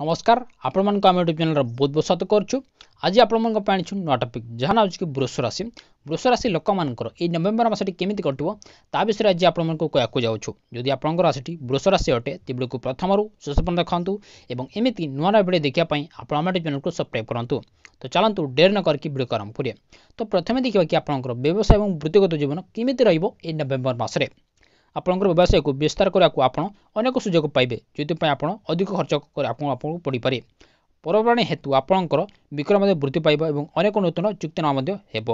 ନମସ୍କାର ଆପଣମାନଙ୍କୁ ଆମେ ୟୁଟ୍ୟୁବ୍ ଚ୍ୟାନେଲ୍ର ବହୁତ ବହୁତ ସ୍ୱାଗତ କରୁଛୁ ଆଜି ଆପଣମାନଙ୍କ ପାଇଁ ଆଣିଛୁ ନୂଆ ଟପିକ୍ ଯାହା ନାଁ ହେଉଛି ବୃଷ ରାଶି ବୃଷ ରାଶି ଲୋକମାନଙ୍କର ଏଇ ନଭେମ୍ବର ମାସଟି କେମିତି କଟିବ ତା ବିଷୟରେ ଆଜି ଆପଣମାନଙ୍କୁ କହିବାକୁ ଯାଉଛୁ ଯଦି ଆପଣଙ୍କ ରାଶିଟି ବୃଷ ରାଶି ଅଟେ ତେବେଳକୁ ପ୍ରଥମରୁ ଶେଷ ପର୍ଯ୍ୟନ୍ତ ଦେଖନ୍ତୁ ଏବଂ ଏମିତି ନୂଆ ନୂଆ ଭିଡ଼ିଓ ଦେଖିବା ପାଇଁ ଆପଣ ଆମ ୟୁଟ୍ୟୁବ୍ ଚ୍ୟାନେଲ୍କୁ ସବସ୍କ୍ରାଇବ୍ କରନ୍ତୁ ତ ଚାଲନ୍ତୁ ଡେରି ନ କରିକି ଭିଡ଼ିଓ ଆରମ୍ଭ କରିବା ତ ପ୍ରଥମେ ଦେଖିବା କି ଆପଣଙ୍କର ବ୍ୟବସାୟ ଏବଂ ବୃତ୍ତିଗତ ଜୀବନ କେମିତି ରହିବ ଏଇ ନଭେମ୍ବର ମାସରେ আপোনাকৰ ব্যৱসায়কক বিস্তাৰ কৰাকৈ আপোনাক অনেক সুযোগ পাইবে যদিহে আপোন অধিক খৰচ কৰে আপোনাক পঢ়ি পৰে পৰোপাৰণ হেতু আপোনাকৰ বিক্ৰমৰ বৃদ্ধি পাইবা আৰু অনেক নতুন নতুন জুক্ত নামৰ মধ্য হেব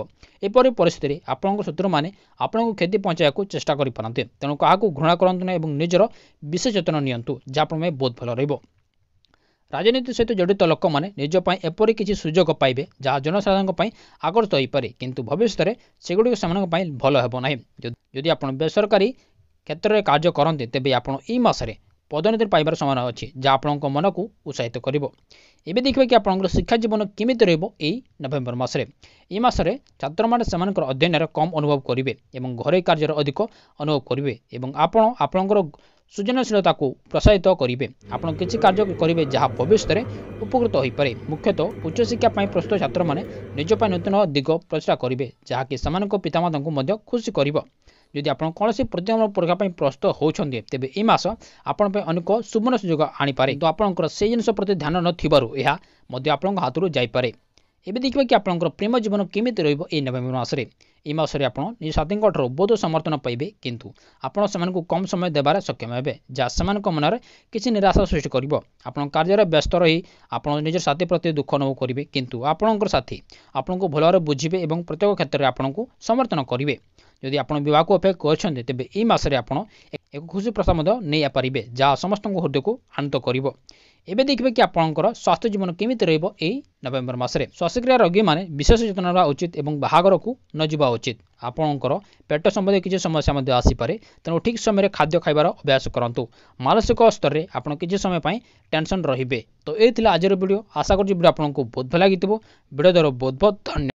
এপৰী পৰিস্থিতিৰে আপোনাকৰ শত্ৰু মানে আপোনাক খেতি পঞ্জায়ক চেষ্টা কৰি পৰন্তি তেওঁক কাহক ঘৃণা কৰন্ত নহয় আৰু নিজৰ বিশেষ যত্ন নিয়ন্ত যা আপোনমে বহুত ভাল ৰয়ব ৰাজনীতি সৈতে জড়িত লোক মানে নিজৰ পই এপৰী কিচি সুযোগ পাইবে যা জনসাধাৰণৰ পই আগৰত হ'ই পৰে কিন্তু ভৱিষ্যতে সেইগডিক সামনাৰ পই ভাল হ'ব নাই যদি আপোন বেৰ sarkari କ୍ଷେତ୍ରରେ କାର୍ଯ୍ୟ କରନ୍ତି ତେବେ ଆପଣ ଏହି ମାସରେ ପଦୋନ୍ନତି ପାଇବାର ସମ୍ଭାବନା ଅଛି ଯାହା ଆପଣଙ୍କ ମନକୁ ଉତ୍ସାହିତ କରିବ ଏବେ ଦେଖିବା କି ଆପଣଙ୍କର ଶିକ୍ଷା ଜୀବନ କେମିତି ରହିବ ଏହି ନଭେମ୍ବର ମାସରେ ଏହି ମାସରେ ଛାତ୍ରମାନେ ସେମାନଙ୍କର ଅଧ୍ୟୟନର କମ୍ ଅନୁଭବ କରିବେ ଏବଂ ଘରୋଇ କାର୍ଯ୍ୟର ଅଧିକ ଅନୁଭବ କରିବେ ଏବଂ ଆପଣ ଆପଣଙ୍କର ସୃଜନଶୀଳତାକୁ ପ୍ରୋତ୍ସାହିତ କରିବେ ଆପଣ କିଛି କାର୍ଯ୍ୟ କରିବେ ଯାହା ଭବିଷ୍ୟତରେ ଉପକୃତ ହୋଇପାରେ ମୁଖ୍ୟତଃ ଉଚ୍ଚଶିକ୍ଷା ପାଇଁ ପ୍ରସ୍ତୁତ ଛାତ୍ରମାନେ ନିଜ ପାଇଁ ନୂତନ ଦିଗ ପ୍ରଚେଷ୍ଟା କରିବେ ଯାହାକି ସେମାନଙ୍କ ପିତାମାତାଙ୍କୁ ମଧ୍ୟ ଖୁସି କରିବ ଯଦି ଆପଣ କୌଣସି ପ୍ରତିଯୋଗିତାମୂଳକ ପରୀକ୍ଷା ପାଇଁ ପ୍ରସ୍ତୁତ ହେଉଛନ୍ତି ତେବେ ଏ ମାସ ଆପଣଙ୍କ ପାଇଁ ଅନେକ ସୁବର୍ଣ୍ଣ ସୁଯୋଗ ଆଣିପାରେ କିନ୍ତୁ ଆପଣଙ୍କର ସେହି ଜିନିଷ ପ୍ରତି ଧ୍ୟାନ ନଥିବାରୁ ଏହା ମଧ୍ୟ ଆପଣଙ୍କ ହାତରୁ ଯାଇପାରେ ଏବେ ଦେଖିବା କି ଆପଣଙ୍କର ପ୍ରେମ ଜୀବନ କେମିତି ରହିବ ଏହି ନଭେମ୍ବର ମାସରେ ଏ ମାସରେ ଆପଣ ନିଃସ୍ୱାର୍ଥୀଙ୍କଠାରୁ ବହୁତ ସମର୍ଥନ ପାଇବେ କିନ୍ତୁ ଆପଣ ସେମାନଙ୍କୁ କମ୍ ସମୟ ଦେବାରେ ସକ୍ଷମ ହେବେ ଯାହା ସେମାନଙ୍କ ମନରେ କିଛି ନିରାଶା ସୃଷ୍ଟି କରିବ ଆପଣ କାର୍ଯ୍ୟରେ ବ୍ୟସ୍ତ ରହି ଆପଣ ନିଜ ସାଥୀ ପ୍ରତି ଦୁଃଖ ଅନୁଭବ କରିବେ କିନ୍ତୁ ଆପଣଙ୍କର ସାଥୀ ଆପଣଙ୍କୁ ଭଲରେ ବୁଝିବେ ଏବଂ ପ୍ରତ୍ୟେକ କ୍ଷେତ୍ରରେ ଆପଣଙ୍କୁ ସମର୍ଥନ କରିବେ ଯଦି ଆପଣ ବିବାହକୁ ଅପେକ୍ଷା କରିଛନ୍ତି ତେବେ ଏହି ମାସରେ ଆପଣ ଏକ ଖୁସି ପ୍ରସ୍ତାବ ମଧ୍ୟ ନେଇପାରିବେ ଯାହା ସମସ୍ତଙ୍କ ହୃଦୟକୁ ଆନନ୍ଦ କରିବ এবে দেখিব কি আপোনাকৰ স্বাস্থ্য জীৱন কেনে বিত ৰৈব এই নৱেম্বৰ মাহৰত। স্বাস্থিক্ৰিয় ৰोगीমানে বিশেষ যত্ন লবা উচিত আৰু বাহাগৰক নজবা উচিত। আপোনাকৰ পেট সম্বন্ধীয় কিযে সমস্যা মদ্যে আসি পৰে তেনো ঠিক সময়ৰে খাদ্য খাইবাৰ অভ্যাস কৰântু। মানসিক স্তৰৰে আপোন কিযে সময় পই টেনচন ৰহিবে। তো এই থিলা আজিৰ ভিডিঅ। আশা কৰজি ভিডিঅ আপোনাকক বহুত ভাল লাগি দিব। ভিডিঅৰ বহুত বহুত ধন্যবাদ।